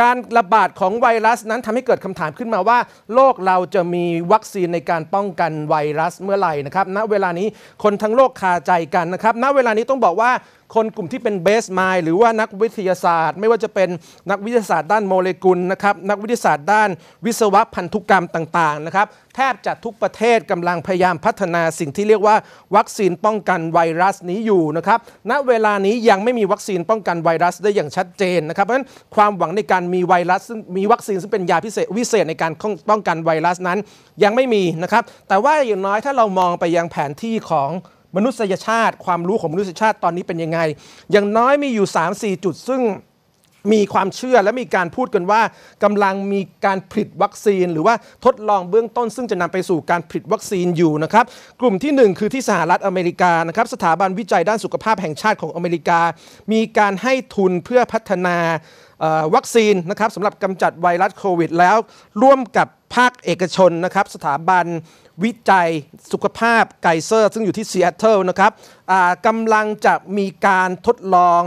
การระบาดของไวรัสนั้นทำให้เกิดคำถามขึ้นมาว่า โลกเราจะมีวัคซีนในการป้องกันไวรัสเมื่อไหร่นะครับณเวลานี้คนทั้งโลกคาใจกันนะครับ ณเวลานี้ต้องบอกว่าคนกลุ่มที่เป็นเบสไมล์หรือว่านักวิทยาศาสตร์ ไม่ว่าจะเป็นนักวิทยาศาสตร์ด้านโมเลกุลนะครับนักวิทยาศาสตร์ด้านวิศวะพันธุกรรมต่างๆนะครับแทบจะทุกประเทศกำลัง พยายามพัฒนาสิ่งที่เรียกว่า วัคซีนป้องกันไวรัสนี้อยู่ นะครับณเวลานี้ยังไม่มีวัคซีนป้องกันไวรัสได้อย่างชัดเจนนะครับเพราะฉะนั้นความหวังในการมีไวรัสซึ่งมีวัคซีนซึ่งเป็นยาพิเศษวิเศษในการป้องกันไวรัสนั้นยังไม่มีนะครับแต่ว่าอย่างน้อยถ้าเรามองไปยังแผนที่ของมนุษยชาติความรู้ของมนุษยชาติตอนนี้เป็นยังไง อย่างน้อยมีอยู่ 3-4 จุด ซึ่งมีความเชื่อและมีการพูดกันว่า กำลังมีการผลิตวัคซีน หรือว่าทดลองเบื้องต้น ซึ่งจะนำไปสู่การผลิตวัคซีนอยู่นะครับ กลุ่มที่ 1 คือที่สหรัฐอเมริกานะครับ สถาบันวิจัยด้านสุขภาพแห่งชาติของอเมริกา มีการให้ทุนเพื่อพัฒนาวัคซีนนะครับสำหรับกำจัดไวรัสโควิดแล้วร่วมกับภาคเอกชนนะครับ สถาบันวิจัยสุขภาพไกเซอร์ ซึ่งอยู่ที่ซีแอตเทิลนะครับกำลังจะมีการทดลอง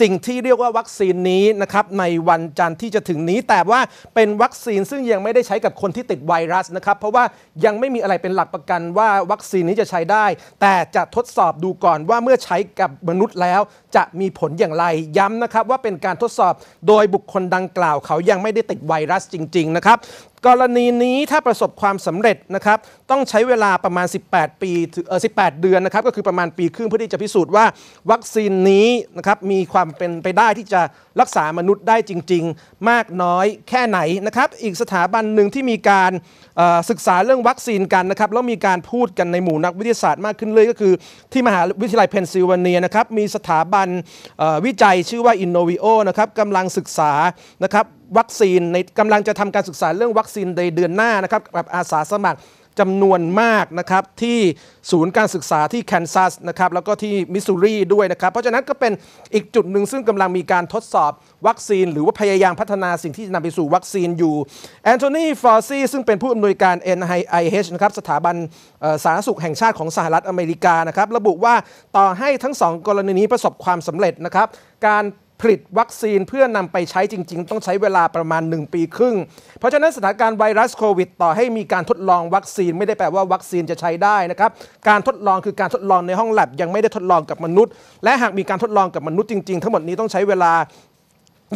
สิ่งที่เรียกว่าวัคซีนนี้นะครับในวันจันทร์ที่จะถึงนี้ แต่ว่าเป็นวัคซีนซึ่งยังไม่ได้ใช้กับคนที่ติดไวรัสนะครับ เพราะว่ายังไม่มีอะไรเป็นหลักประกันว่าวัคซีนนี้จะใช้ได้ แต่จะทดสอบดูก่อนว่าเมื่อใช้กับมนุษย์แล้วจะมีผลอย่างไรย้ำนะครับว่าเป็นการทดสอบโดยบุคคลดังกล่าวเขายังไม่ได้ติดไวรัสจริง ๆ นะครับกรณีนี้ถ้าประสบความสำเร็จนะครับต้องใช้เวลาประมาณ 18ปีเออปดเดือนนะครับก็คือประมาณปีครึ่งเพื่อที่จะพิสูจน์ว่าวัคซีนนี้นะครับมีความเป็นไปได้ที่จะรักษามนุษย์ได้จริงๆ มากน้อยแค่ไหนนะครับอีกสถาบันหนึ่งที่มีการศึกษาเรื่องวัคซีนกันนะครับแล้วมีการพูดกันในหมู่นักวิทยาศาสตร์มากขึ้นเลยก็คือ ที่มหาวิทยาลัยเพนซิลเวเนียนะครับมีสถาบันวิจัยชื่อว่า Innovio นะครับกำลังศึกษานะครับวัคซีนในกำลังจะทำการศึกษาเรื่องวัคซีนในเดือนหน้านะครับกับอาสาสมัครจำนวนมากนะครับที่ศูนย์การศึกษาที่แคนซัสนะครับแล้วก็ที่มิสซูรีด้วยนะครับเพราะฉะนั้นก็เป็นอีกจุดหนึ่ง ซึ่งกำลังมีการทดสอบวัคซีนหรือว่าพยายามพัฒนาสิ่งที่จะนำไปสู่วัคซีนอยู่แอนโทนีฟอร์ซีซึ่งเป็นผู้อำนวยการ NIH นะครับสถาบันสาธารณสุขแห่งชาติของสหรัฐอเมริกานะครับระบุว่าต่อให้ทั้งสองกรณีนี้ประสบความสำเร็จนะครับการผลิตวัคซีนเพื่อนำไปใช้จริงๆ ต้องใช้เวลาประมาณ 1 ปีครึ่ง เพราะฉะนั้นสถานการณ์ไวรัสโควิดต่อให้มีการทดลองวัคซีนไม่ได้แปลว่าวัคซีนจะใช้ได้นะครับการทดลองคือการทดลองในห้องแลบยังไม่ได้ทดลองกับมนุษย์ และหากมีการทดลองกับมนุษย์จริงๆทั้งหมดนี้ต้องใช้เวลา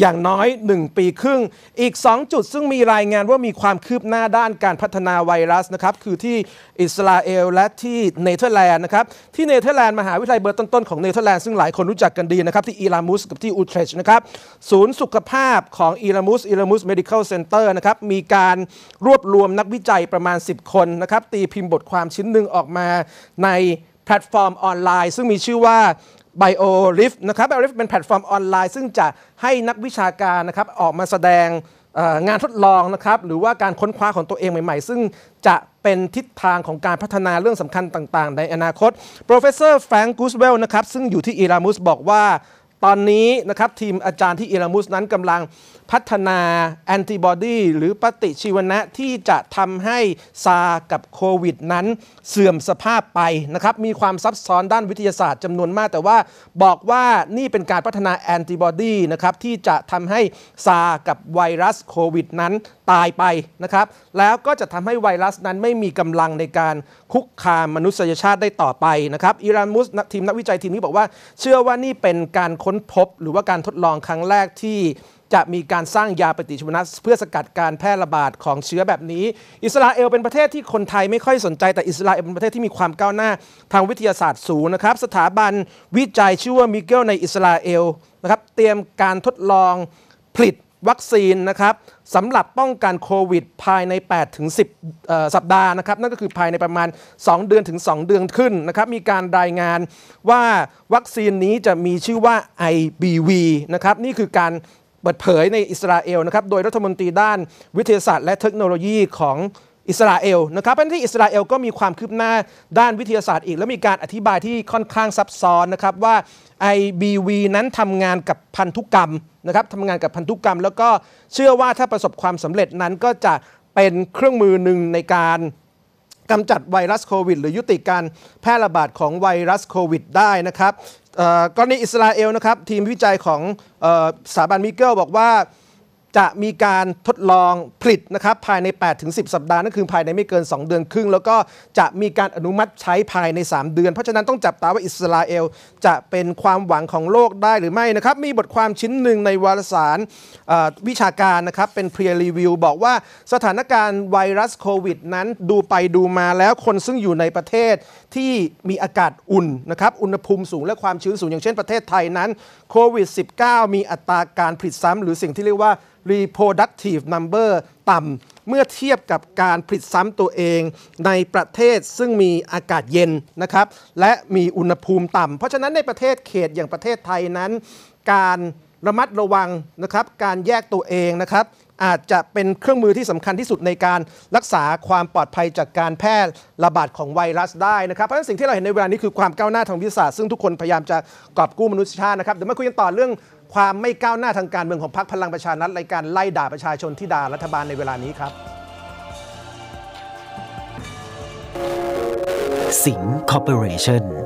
อย่างน้อย 1 ปีครึ่ง อีก 2 จุดซึ่งมีรายงานว่ามีความคืบหน้าด้านการพัฒนาไวรัสนะครับ คือที่อิสราเอลและที่เนเธอร์แลนด์นะครับ ที่เนเธอร์แลนด์มหาวิทยาลัยเบอร์ต้น ๆ ของเนเธอร์แลนด์ซึ่งหลายคนรู้จักกันดีนะครับ ที่อิรามุสกับที่อูเทรชนะครับ ศูนย์สุขภาพของอิรามุสอิรามุสเมดิคอลเซ็นเตอร์นะครับ มีการรวบรวมนักวิจัยประมาณ 10 คนนะครับตีพิมพ์บทความชิ้นหนึ่งออกมาในแพลตฟอร์มออนไลน์ ซึ่งมีชื่อว่าบโอริฟนะครับไบโอริฟเป็นแพลตฟอร์มออนไลน์ ซึ่งจะให้นักวิชาการนะครับออกมาแสดงงานทดลองนะครับหรือว่าการค้นคว้าของตัวเองใหม่ๆ ซึ่งจะเป็นทิศทางของการพัฒนาเรื่องสำคัญต่างๆในอนาคต Professor Frank g o o s w e l l นะครับซึ่งอยู่ที่ e r a m u s บอกว่าตอนนี้นะครับทีมอาจารย์ที่อิรามุสนั้นกำลังพัฒนาแอนติบอดีหรือปฏิชีวนะที่จะทำให้ซากับโควิดนั้นเสื่อมสภาพไปนะครับมีความซับซ้อนด้านวิทยาศาสตร์จำนวนมากแต่ว่าบอกว่านี่เป็นการพัฒนาแอนติบอดีนะครับที่จะทำให้ซากับไวรัสโควิดนั้นตายไปนะครับแล้วก็จะทำให้ไวรัสนั้นไม่มีกำลังในการคุกคามมนุษยชาติได้ต่อไปนะครับอิรามุสทีมนักวิจัยทีมนี้บอกว่า เชื่อว่านี่เป็นการค้นนพบหรือว่าการทดลองครั้งแรกที่จะมีการสร้างยาปฏิชีวนะเพื่อสกัดการแพร่ระบาดของเชื้อแบบนี้ อิสราเอล เป็นประเทศที่คนไทยไม่ค่อยสนใจแต่อิสราเอล เป็นประเทศที่มีความก้าวหน้าทางวิทยาศาสตร์สูงนะครับสถาบันวิจัยชื่อว่ามิเกลในอิสราเอลนะครับเตรียมการทดลองผลิตวัคซีนนะครับสำหรับป้องกันโควิดภายใน8ถึง10 สัปดาห์นะครับนั่นก็คือภายในประมาณ 2 เดือนถึง 2 เดือนขึ้นนะครับมีการรายงานว่าวัคซีนนี้จะมีชื่อว่า IBV นะครับนี่คือการเปิดเผยในอิสราเอลนะครับโดยรัฐมนตรีด้านวิทยาศาสตร์และเทคโนโลยีของอิสราเอลนะครับเพราที่อิสราเอล ก็มีความคืบหน้าด้านวิทยาศาสตร์อีก แล้วมีการอธิบายที่ค่อนข้างซับซ้อนนะครับว่า IBV นั้นทำงานกับพันธุกรรมนะครับทำงานกับพันธุกรรม แล้วก็เชื่อว่าถ้าประสบความสำเร็จนั้นก็จะเป็นเครื่องมือหนึ่งในการกำจัดไวรัสโควิด หรือยุติการแพร่ระบาดของไวรัสโควิดได้นะครับกรณีอิสราเอลนะครับทีมวิจัยของสถาบันมิเกลบอกว่าจะมีการทดลองผลิตนะครับภายใน8-10 สัปดาห์ นั่นคือภายในไม่เกิน 2 เดือนครึ่ง แล้วก็จะมีการอนุมัติใช้ภายใน 3 เดือน เพราะฉะนั้นต้องจับตาว่า อิสราเอล จะเป็นความหวังของโลกได้หรือไม่นะครับ มีบทความชิ้นหนึ่งในวารสารวิชาการนะครับเป็นเพรียรีวิวบอกว่า สถานการณ์ไวรัสโควิดนั้นดูไปดูมาแล้วคนซึ่งอยู่ในประเทศที่มีอากาศอุ่นนะครับอุณหภูมิสูงและความชื้นสูงอย่างเช่นประเทศไทยนั้นโควิด -19 มีอัตราการผลิตซ้ำหรือสิ่งที่เรียกว่า reproductive number ต่ำเมื่อเทียบกับการผลิตซ้ำตัวเองในประเทศซึ่งมีอากาศเย็นนะครับและมีอุณหภูมิต่ำเพราะฉะนั้นในประเทศเขตอย่างประเทศไทยนั้น การระมัดระวังนะครับการแยกตัวเองนะครับอาจจะเป็นเครื่องมือที่สำคัญที่สุดในการรักษาความปลอดภัยจากการแพร่ ระบาดของไวรัสได้นะครับเพราะฉะนั้นสิ่งที่เราเห็นในเวลานี้คือความก้าวหน้าทางวิทยาศาสตร์ซึ่งทุกคนพยายามจะกอบกู้มนุษยชาตินะครับเดี๋ยวมาคุยกันต่อเรื่องความไม่ก้าวหน้าทางการเมืองของพรรคพลังประชารัฐรายการไล่ด่าประชาชนที่ด่ารัฐบาลในเวลานี้ครับ สิงห์คอร์ปอเรชั่น